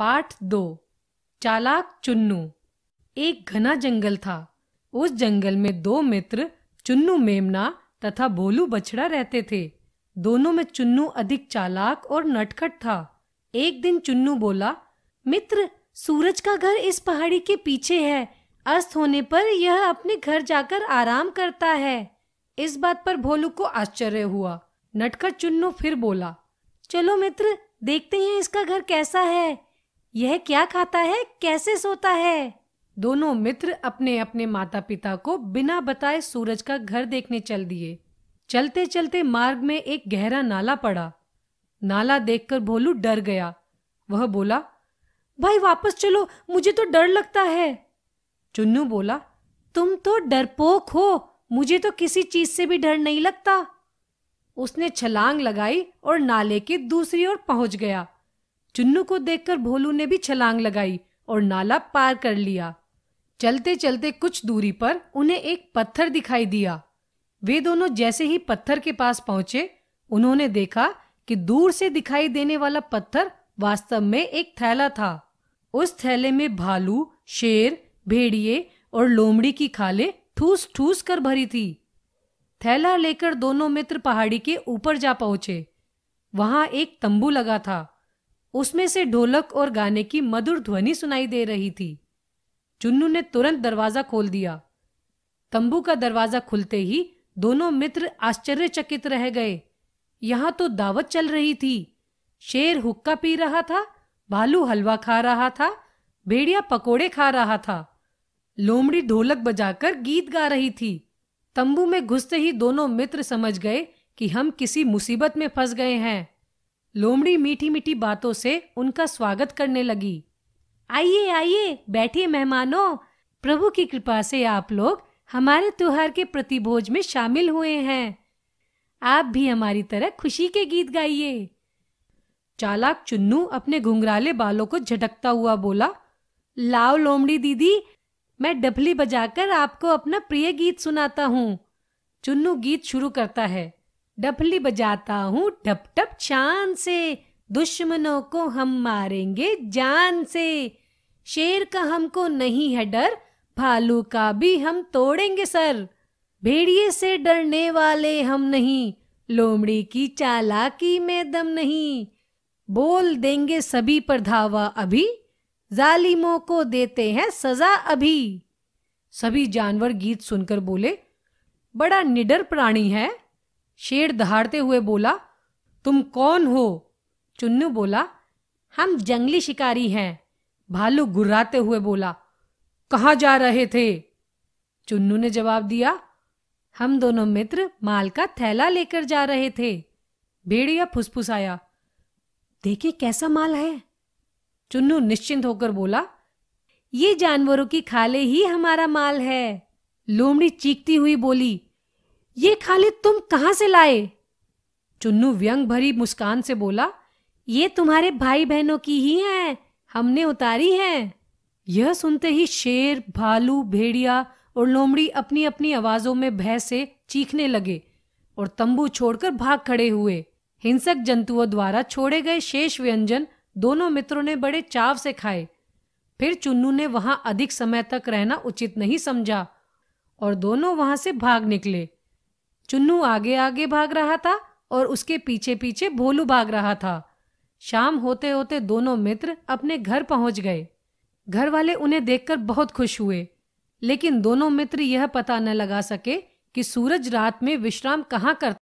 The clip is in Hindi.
पाठ दो चालाक चुन्नू एक घना जंगल था उस जंगल में दो मित्र चुन्नू मेमना तथा भोलू बछड़ा रहते थे दोनों में चुन्नू अधिक चालाक और नटखट था एक दिन चुन्नू बोला मित्र सूरज का घर इस पहाड़ी के पीछे है अस्त होने पर यह अपने घर जाकर आराम करता है इस बात पर भोलू को आश्चर्य हुआ नटखट चुन्नू फिर बोला चलो मित्र देखते हैं इसका घर कैसा है यह क्या खाता है कैसे सोता है दोनों मित्र अपने अपने माता पिता को बिना बताए सूरज का घर देखने चल दिए चलते चलते मार्ग में एक गहरा नाला पड़ा नाला देखकर भोलू डर गया वह बोला भाई वापस चलो मुझे तो डर लगता है चुन्नू बोला तुम तो डरपोक हो मुझे तो किसी चीज से भी डर नहीं लगता उसने छलांग लगाई और नाले की दूसरी ओर पहुंच गया चुन्नू को देखकर भोलू ने भी छलांग लगाई और नाला पार कर लिया चलते चलते कुछ दूरी पर उन्हें एक पत्थर दिखाई दिया वे दोनों जैसे ही पत्थर के पास पहुंचे उन्होंने देखा कि दूर से दिखाई देने वाला पत्थर वास्तव में एक थैला था उस थैले में भालू शेर भेड़िए और लोमड़ी की खाले ठूस ठूस कर भरी थी थैला लेकर दोनों मित्र पहाड़ी के ऊपर जा पहुंचे वहां एक तंबू लगा था उसमें से ढोलक और गाने की मधुर ध्वनि सुनाई दे रही थी चुन्नू ने तुरंत दरवाजा खोल दिया तंबू का दरवाजा खुलते ही दोनों मित्र आश्चर्यचकित रह गए यहां तो दावत चल रही थी शेर हुक्का पी रहा था भालू हलवा खा रहा था भेड़िया पकोड़े खा रहा था लोमड़ी ढोलक बजाकर गीत गा रही थी तंबू में घुसते ही दोनों मित्र समझ गए कि हम किसी मुसीबत में फंस गए हैं लोमड़ी मीठी मीठी बातों से उनका स्वागत करने लगी आइए आइए बैठिए मेहमानों प्रभु की कृपा से आप लोग हमारे त्योहार के प्रतिभोज में शामिल हुए हैं आप भी हमारी तरह खुशी के गीत गाइए चालाक चुन्नू अपने घुंघराले बालों को झटकता हुआ बोला लाओ लोमड़ी दीदी मैं डफली बजाकर आपको अपना प्रिय गीत सुनाता हूँ चुन्नू गीत शुरू करता है डफली बजाता हूँ टप टप चांद से दुश्मनों को हम मारेंगे जान से शेर का हमको नहीं है डर भालू का भी हम तोड़ेंगे सर भेड़िए से डरने वाले हम नहीं लोमड़ी की चालाकी में दम नहीं बोल देंगे सभी पर धावा अभी जालिमों को देते हैं सजा अभी सभी जानवर गीत सुनकर बोले बड़ा निडर प्राणी है शेर दहाड़ते हुए बोला तुम कौन हो चुन्नू बोला हम जंगली शिकारी हैं भालू गुर्राते हुए बोला कहाँ जा रहे थे चुन्नू ने जवाब दिया हम दोनों मित्र माल का थैला लेकर जा रहे थे भेड़िया फुसफुसाया देखिए कैसा माल है चुन्नू निश्चिंत होकर बोला ये जानवरों की खाले ही हमारा माल है लोमड़ी चीखती हुई बोली ये खाली तुम कहाँ से लाए चुन्नू व्यंग भरी मुस्कान से बोला ये तुम्हारे भाई बहनों की ही हैं हमने उतारी हैं यह सुनते ही शेर भालू भेड़िया और लोमड़ी अपनी अपनी आवाजों में भय से चीखने लगे और तंबू छोड़कर भाग खड़े हुए हिंसक जंतुओं द्वारा छोड़े गए शेष व्यंजन दोनों मित्रों ने बड़े चाव से खाए फिर चुन्नू ने वहां अधिक समय तक रहना उचित नहीं समझा और दोनों वहां से भाग निकले चुन्नू आगे आगे भाग रहा था और उसके पीछे पीछे भोलू भाग रहा था शाम होते होते दोनों मित्र अपने घर पहुंच गए घर वाले उन्हें देखकर बहुत खुश हुए लेकिन दोनों मित्र यह पता न लगा सके कि सूरज रात में विश्राम कहाँ करता